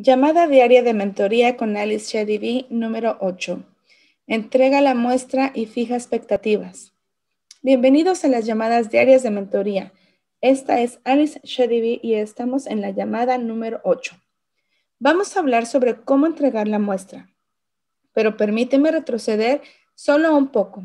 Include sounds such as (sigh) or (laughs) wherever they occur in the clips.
Llamada diaria de mentoría con Alice Shady número 8. Entrega la muestra y fija expectativas. Bienvenidos a las llamadas diarias de mentoría. Esta es Alice Shady y estamos en la llamada número 8. Vamos a hablar sobre cómo entregar la muestra, pero permíteme retroceder solo un poco.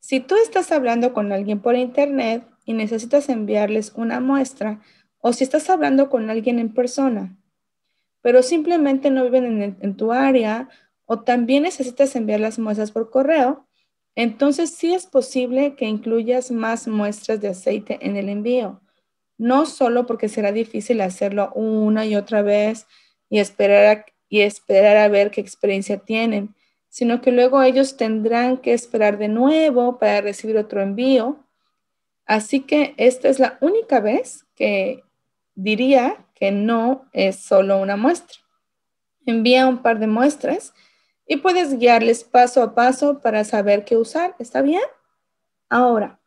Si tú estás hablando con alguien por internet y necesitas enviarles una muestra, o si estás hablando con alguien en persona pero simplemente no viven en, tu área o también necesitas enviar las muestras por correo, entonces sí es posible que incluyas más muestras de aceite en el envío, no solo porque será difícil hacerlo una y otra vez y esperar y esperar a ver qué experiencia tienen, sino que luego ellos tendrán que esperar de nuevo para recibir otro envío. Así que esta es la única vez que diría que no es solo una muestra. Envía un par de muestras y puedes guiarles paso a paso para saber qué usar. ¿Está bien? Ahora,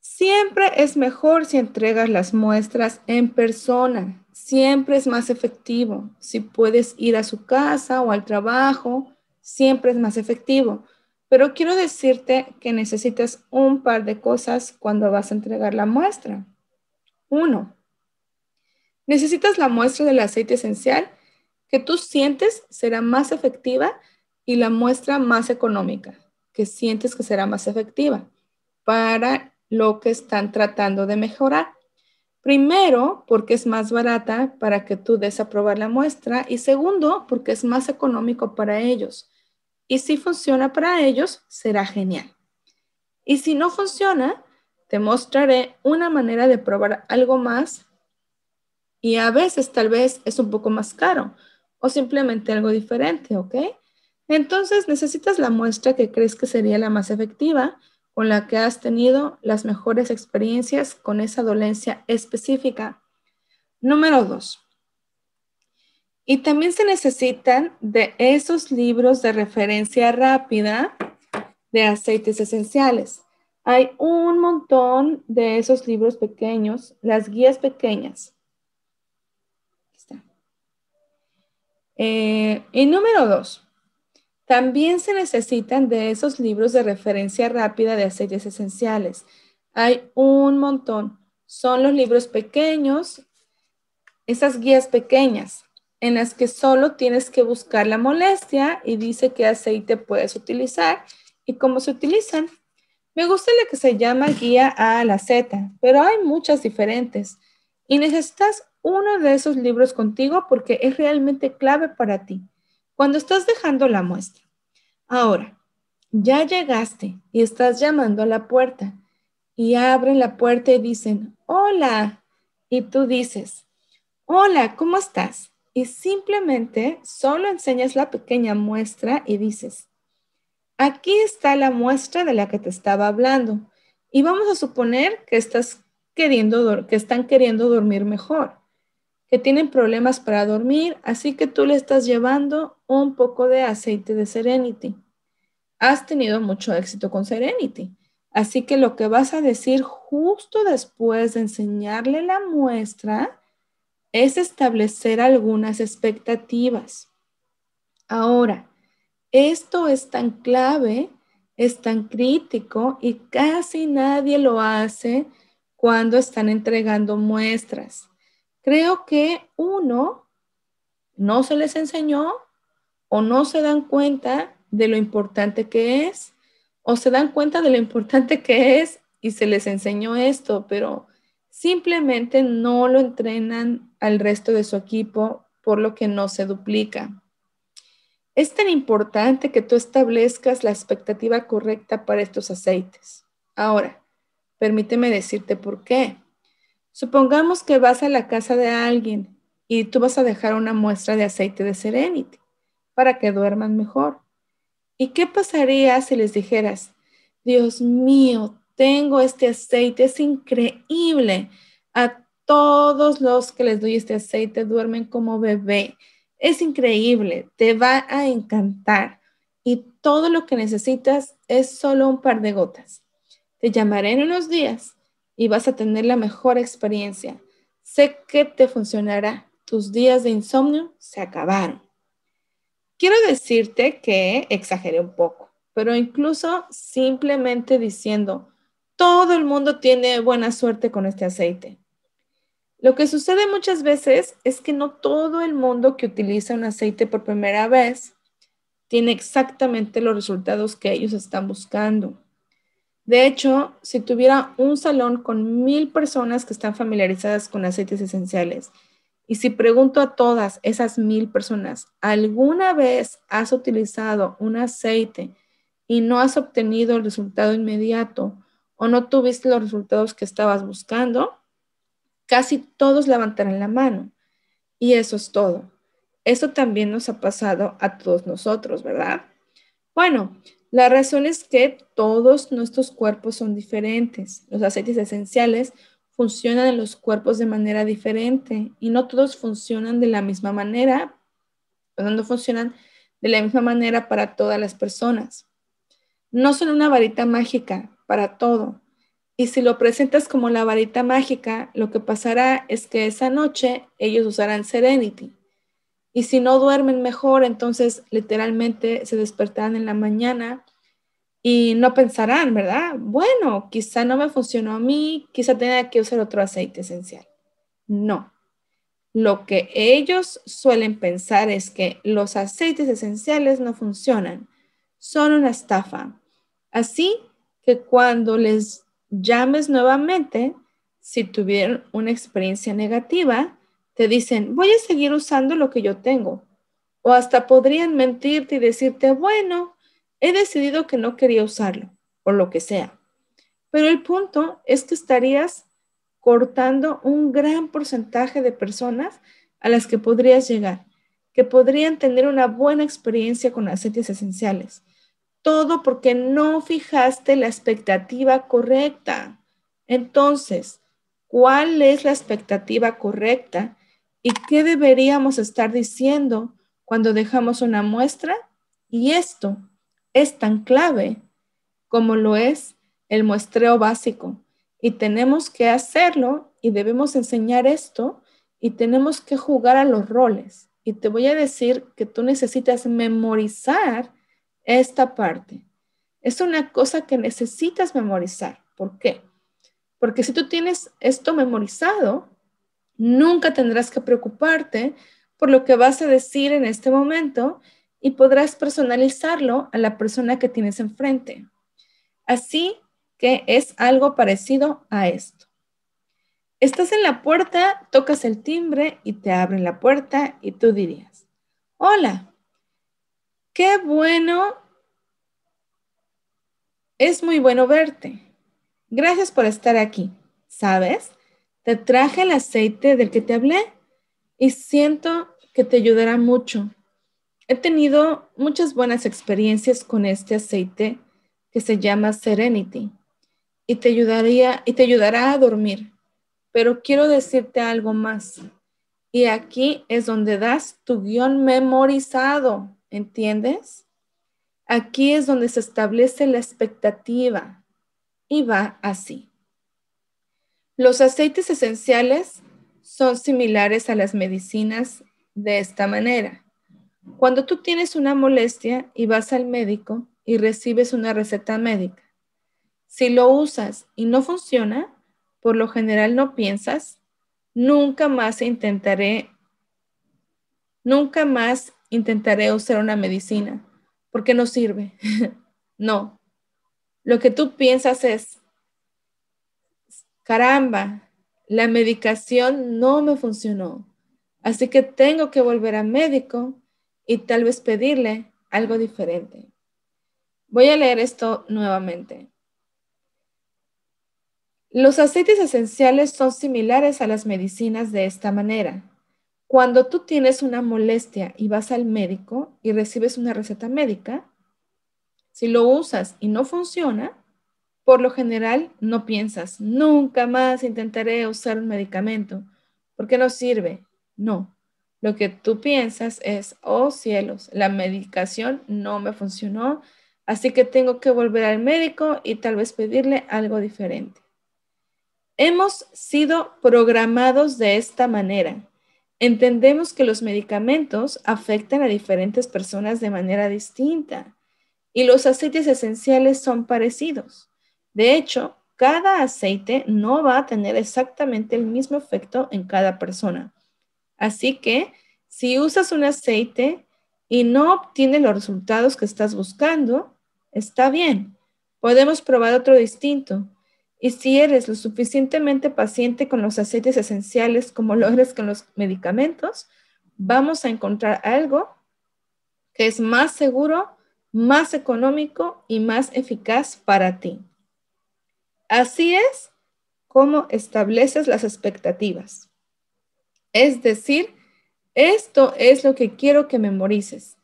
siempre es mejor si entregas las muestras en persona. Siempre es más efectivo. Si puedes ir a su casa o al trabajo, siempre es más efectivo. Pero quiero decirte que necesitas un par de cosas cuando vas a entregar la muestra. Uno, Necesitas la muestra del aceite esencial que tú sientes será más efectiva y la muestra más económica que sientes que será más efectiva para lo que están tratando de mejorar. Primero, porque es más barata para que tú des probar la muestra y segundo, porque es más económico para ellos. Y si funciona para ellos, será genial. Y si no funciona, te mostraré una manera de probar algo más y a veces tal vez es un poco más caro o simplemente algo diferente, ¿ok? Entonces necesitas la muestra que crees que sería la más efectiva, con la que has tenido las mejores experiencias con esa dolencia específica. Número dos. Y también se necesitan de esos libros de referencia rápida de aceites esenciales. Hay un montón de esos libros pequeños, las guías pequeñas. Eh, y número dos, también se necesitan de esos libros de referencia rápida de aceites esenciales. Hay un montón. Son los libros pequeños, esas guías pequeñas en las que solo tienes que buscar la molestia y dice qué aceite puedes utilizar y cómo se utilizan. Me gusta la que se llama guía A a la Z, pero hay muchas diferentes y necesitas uno de esos libros contigo porque es realmente clave para ti. Cuando estás dejando la muestra. Ahora, ya llegaste y estás llamando a la puerta y abren la puerta y dicen, hola. Y tú dices, hola, ¿cómo estás? Y simplemente solo enseñas la pequeña muestra y dices, aquí está la muestra de la que te estaba hablando. Y vamos a suponer que estás queriendo, que están queriendo dormir mejor que tienen problemas para dormir, así que tú le estás llevando un poco de aceite de Serenity. Has tenido mucho éxito con Serenity, así que lo que vas a decir justo después de enseñarle la muestra es establecer algunas expectativas. Ahora, esto es tan clave, es tan crítico y casi nadie lo hace cuando están entregando muestras. Creo que uno no se les enseñó o no se dan cuenta de lo importante que es o se dan cuenta de lo importante que es y se les enseñó esto, pero simplemente no lo entrenan al resto de su equipo, por lo que no se duplica. Es tan importante que tú establezcas la expectativa correcta para estos aceites. Ahora, permíteme decirte por qué. Supongamos que vas a la casa de alguien y tú vas a dejar una muestra de aceite de Serenity para que duerman mejor. ¿Y qué pasaría si les dijeras, Dios mío, tengo este aceite, es increíble. A todos los que les doy este aceite duermen como bebé. Es increíble, te va a encantar. Y todo lo que necesitas es solo un par de gotas. Te llamaré en unos días y vas a tener la mejor experiencia. Sé que te funcionará. Tus días de insomnio se acabaron. Quiero decirte que exageré un poco, pero incluso simplemente diciendo, todo el mundo tiene buena suerte con este aceite. Lo que sucede muchas veces es que no todo el mundo que utiliza un aceite por primera vez tiene exactamente los resultados que ellos están buscando. De hecho, si tuviera un salón con mil personas que están familiarizadas con aceites esenciales, y si pregunto a todas esas mil personas, ¿alguna vez has utilizado un aceite y no has obtenido el resultado inmediato o no tuviste los resultados que estabas buscando? Casi todos levantarán la mano. Y eso es todo. Eso también nos ha pasado a todos nosotros, ¿verdad? Bueno, la razón es que todos nuestros cuerpos son diferentes. Los aceites esenciales funcionan en los cuerpos de manera diferente y no todos funcionan de la misma manera, no funcionan de la misma manera para todas las personas. No son una varita mágica para todo. Y si lo presentas como la varita mágica, lo que pasará es que esa noche ellos usarán Serenity y si no duermen mejor, entonces literalmente se despertarán en la mañana y no pensarán, ¿verdad? Bueno, quizá no me funcionó a mí, quizá tenga que usar otro aceite esencial. No. Lo que ellos suelen pensar es que los aceites esenciales no funcionan, son una estafa. Así que cuando les llames nuevamente, si tuvieron una experiencia negativa, te dicen, voy a seguir usando lo que yo tengo. O hasta podrían mentirte y decirte, bueno, he decidido que no quería usarlo, o lo que sea. Pero el punto es que estarías cortando un gran porcentaje de personas a las que podrías llegar, que podrían tener una buena experiencia con aceites esenciales. Todo porque no fijaste la expectativa correcta. Entonces, ¿cuál es la expectativa correcta ¿Y qué deberíamos estar diciendo cuando dejamos una muestra? Y esto es tan clave como lo es el muestreo básico. Y tenemos que hacerlo y debemos enseñar esto y tenemos que jugar a los roles. Y te voy a decir que tú necesitas memorizar esta parte. Es una cosa que necesitas memorizar. ¿Por qué? Porque si tú tienes esto memorizado, Nunca tendrás que preocuparte por lo que vas a decir en este momento y podrás personalizarlo a la persona que tienes enfrente. Así que es algo parecido a esto. Estás en la puerta, tocas el timbre y te abren la puerta y tú dirías, hola, qué bueno, es muy bueno verte. Gracias por estar aquí. ¿Sabes? te traje el aceite del que te hablé y siento que te ayudará mucho. He tenido muchas buenas experiencias con este aceite que se llama Serenity y te ayudaría y te ayudará a dormir. Pero quiero decirte algo más. Y aquí es donde das tu guión memorizado, ¿entiendes? Aquí es donde se establece la expectativa y va así. Los aceites esenciales son similares a las medicinas de esta manera. Cuando tú tienes una molestia y vas al médico y recibes una receta médica, si lo usas y no funciona, por lo general no piensas, nunca más intentaré, nunca más intentaré usar una medicina porque no sirve. (laughs) no. Lo que tú piensas es, caramba, la medicación no me funcionó, así que tengo que volver al médico y tal vez pedirle algo diferente. Voy a leer esto nuevamente. Los aceites esenciales son similares a las medicinas de esta manera. Cuando tú tienes una molestia y vas al médico y recibes una receta médica, si lo usas y no funciona, por lo general, no piensas, nunca más intentaré usar un medicamento, porque no sirve. No, lo que tú piensas es, oh cielos, la medicación no me funcionó, así que tengo que volver al médico y tal vez pedirle algo diferente. Hemos sido programados de esta manera. Entendemos que los medicamentos afectan a diferentes personas de manera distinta y los aceites esenciales son parecidos. De hecho, cada aceite no va a tener exactamente el mismo efecto en cada persona. Así que si usas un aceite y no obtienes los resultados que estás buscando, está bien. Podemos probar otro distinto. Y si eres lo suficientemente paciente con los aceites esenciales como lo eres con los medicamentos, vamos a encontrar algo que es más seguro, más económico y más eficaz para ti. Así es como estableces las expectativas. Es decir, esto es lo que quiero que memorices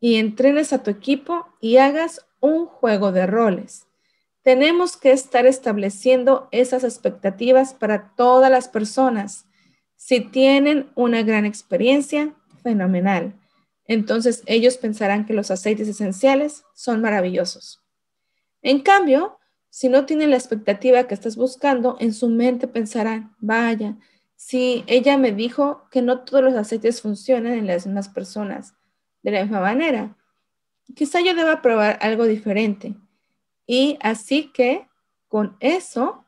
y entrenes a tu equipo y hagas un juego de roles. Tenemos que estar estableciendo esas expectativas para todas las personas. Si tienen una gran experiencia, fenomenal. Entonces ellos pensarán que los aceites esenciales son maravillosos. En cambio, si no tienen la expectativa que estás buscando, en su mente pensarán, vaya, si ella me dijo que no todos los aceites funcionan en las mismas personas de la misma manera, quizá yo deba probar algo diferente. Y así que con eso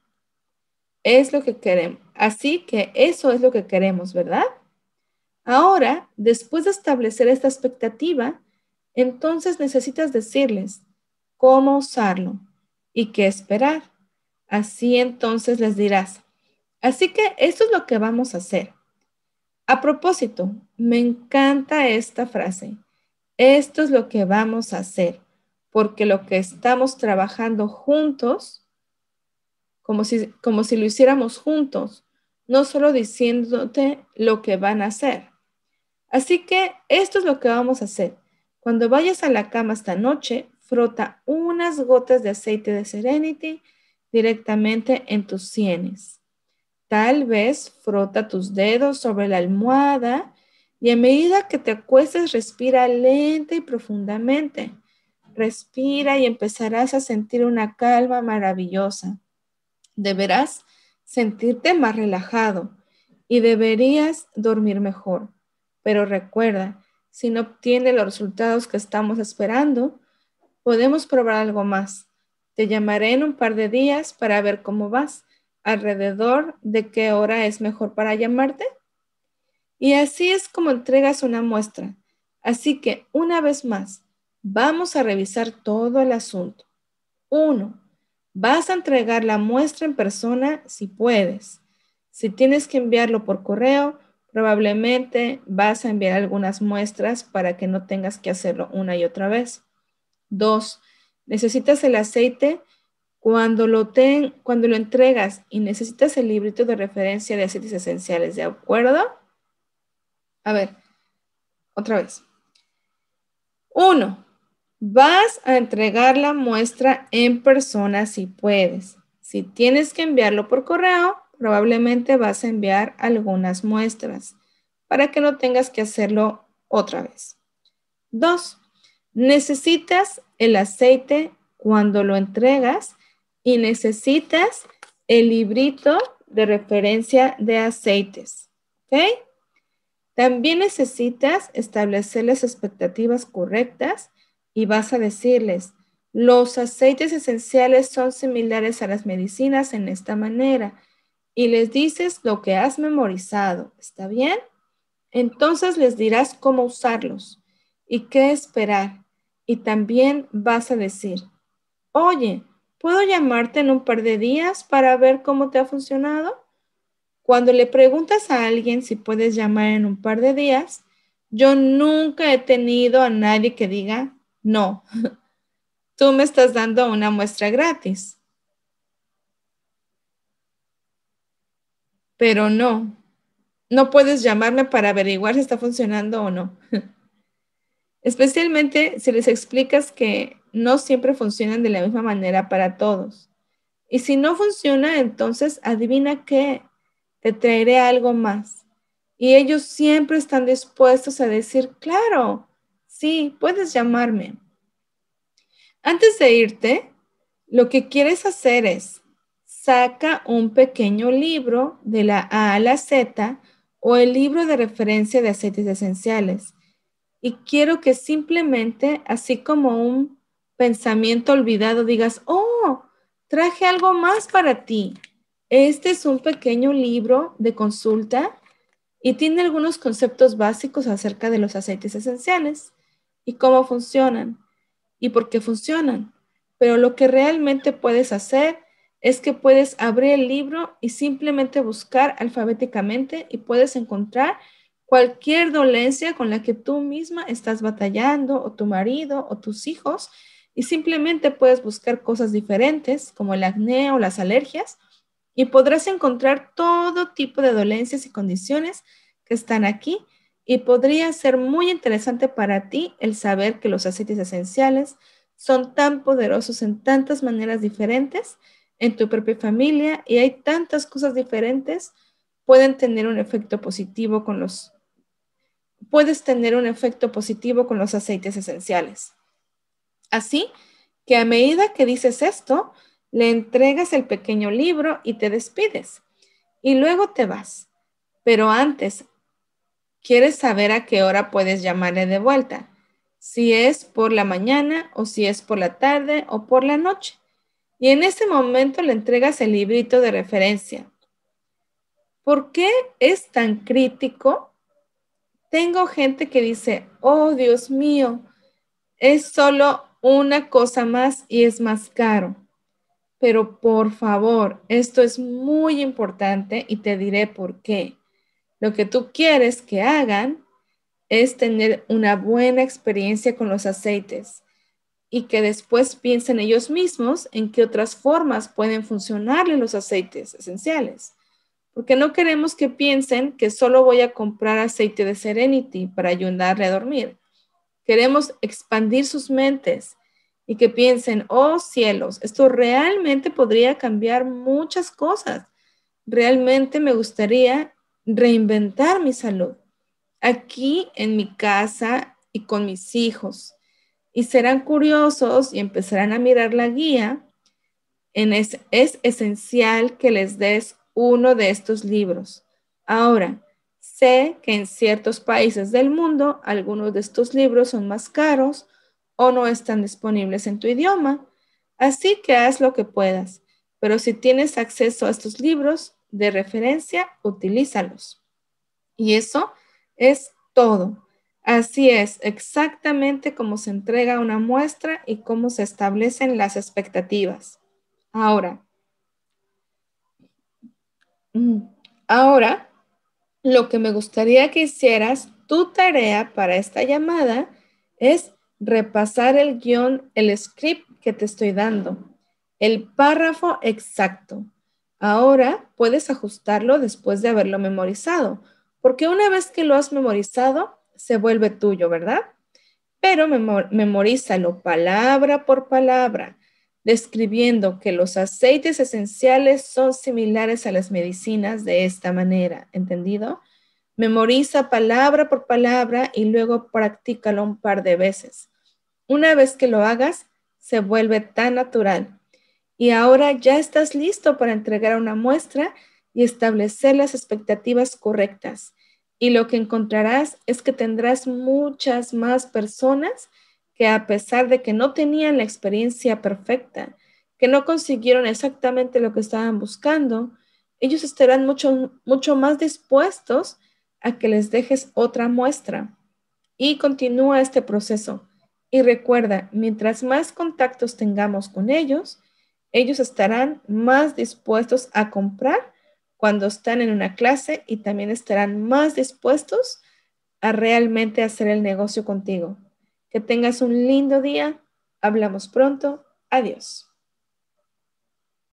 es lo que queremos. Así que eso es lo que queremos, ¿verdad? Ahora, después de establecer esta expectativa, entonces necesitas decirles cómo usarlo, y qué esperar. Así entonces les dirás. Así que esto es lo que vamos a hacer. A propósito, me encanta esta frase. Esto es lo que vamos a hacer, porque lo que estamos trabajando juntos, como si, como si lo hiciéramos juntos, no solo diciéndote lo que van a hacer. Así que esto es lo que vamos a hacer. Cuando vayas a la cama esta noche, frota unas gotas de aceite de Serenity directamente en tus sienes. Tal vez frota tus dedos sobre la almohada y a medida que te acuestes respira lenta y profundamente. Respira y empezarás a sentir una calma maravillosa. Deberás sentirte más relajado y deberías dormir mejor. Pero recuerda, si no obtienes los resultados que estamos esperando, podemos probar algo más. Te llamaré en un par de días para ver cómo vas, alrededor de qué hora es mejor para llamarte. Y así es como entregas una muestra. Así que, una vez más, vamos a revisar todo el asunto. Uno, Vas a entregar la muestra en persona si puedes. Si tienes que enviarlo por correo, probablemente vas a enviar algunas muestras para que no tengas que hacerlo una y otra vez. Dos, necesitas el aceite cuando lo, ten, cuando lo entregas y necesitas el librito de referencia de aceites esenciales, ¿de acuerdo? A ver, otra vez. Uno, vas a entregar la muestra en persona si puedes. Si tienes que enviarlo por correo, probablemente vas a enviar algunas muestras para que no tengas que hacerlo otra vez. Dos, Necesitas el aceite cuando lo entregas y necesitas el librito de referencia de aceites. También necesitas establecer las expectativas correctas y vas a decirles, los aceites esenciales son similares a las medicinas en esta manera y les dices lo que has memorizado, ¿está bien? Entonces les dirás cómo usarlos y qué esperar. Y también vas a decir, oye, ¿puedo llamarte en un par de días para ver cómo te ha funcionado? Cuando le preguntas a alguien si puedes llamar en un par de días, yo nunca he tenido a nadie que diga, no, (laughs) tú me estás dando una muestra gratis. Pero no, no puedes llamarme para averiguar si está funcionando o no. (laughs) especialmente si les explicas que no siempre funcionan de la misma manera para todos. Y si no funciona, entonces adivina qué, te traeré algo más. Y ellos siempre están dispuestos a decir, claro, sí, puedes llamarme. Antes de irte, lo que quieres hacer es saca un pequeño libro de la A a la Z o el libro de referencia de aceites esenciales y quiero que simplemente, así como un pensamiento olvidado, digas, oh, traje algo más para ti. Este es un pequeño libro de consulta y tiene algunos conceptos básicos acerca de los aceites esenciales y cómo funcionan y por qué funcionan. Pero lo que realmente puedes hacer es que puedes abrir el libro y simplemente buscar alfabéticamente y puedes encontrar cualquier dolencia con la que tú misma estás batallando o tu marido o tus hijos y simplemente puedes buscar cosas diferentes como el acné o las alergias y podrás encontrar todo tipo de dolencias y condiciones que están aquí y podría ser muy interesante para ti el saber que los aceites esenciales son tan poderosos en tantas maneras diferentes en tu propia familia y hay tantas cosas diferentes pueden tener un efecto positivo con los puedes tener un efecto positivo con los aceites esenciales. Así que a medida que dices esto, le entregas el pequeño libro y te despides. Y luego te vas. Pero antes, quieres saber a qué hora puedes llamarle de vuelta. Si es por la mañana o si es por la tarde o por la noche. Y en ese momento le entregas el librito de referencia. ¿Por qué es tan crítico tengo gente que dice, oh Dios mío, es solo una cosa más y es más caro. Pero por favor, esto es muy importante y te diré por qué. Lo que tú quieres que hagan es tener una buena experiencia con los aceites y que después piensen ellos mismos en qué otras formas pueden funcionarle los aceites esenciales porque no queremos que piensen que solo voy a comprar aceite de Serenity para ayudarle a dormir. Queremos expandir sus mentes y que piensen, oh cielos, esto realmente podría cambiar muchas cosas. Realmente me gustaría reinventar mi salud aquí en mi casa y con mis hijos. Y serán curiosos y empezarán a mirar la guía. es, es esencial que les des uno de estos libros. Ahora, sé que en ciertos países del mundo algunos de estos libros son más caros o no están disponibles en tu idioma, así que haz lo que puedas, pero si tienes acceso a estos libros de referencia, utilízalos. Y eso es todo. Así es, exactamente como se entrega una muestra y cómo se establecen las expectativas. Ahora, Ahora, lo que me gustaría que hicieras, tu tarea para esta llamada es repasar el guión, el script que te estoy dando, el párrafo exacto. Ahora puedes ajustarlo después de haberlo memorizado, porque una vez que lo has memorizado, se vuelve tuyo, ¿verdad? Pero memorízalo palabra por palabra describiendo que los aceites esenciales son similares a las medicinas de esta manera, ¿entendido? Memoriza palabra por palabra y luego practícalo un par de veces. Una vez que lo hagas, se vuelve tan natural. Y ahora ya estás listo para entregar una muestra y establecer las expectativas correctas. Y lo que encontrarás es que tendrás muchas más personas que a pesar de que no tenían la experiencia perfecta, que no consiguieron exactamente lo que estaban buscando, ellos estarán mucho, mucho más dispuestos a que les dejes otra muestra. Y continúa este proceso. Y recuerda, mientras más contactos tengamos con ellos, ellos estarán más dispuestos a comprar cuando están en una clase y también estarán más dispuestos a realmente hacer el negocio contigo. Que tengas un lindo día. Hablamos pronto. Adiós.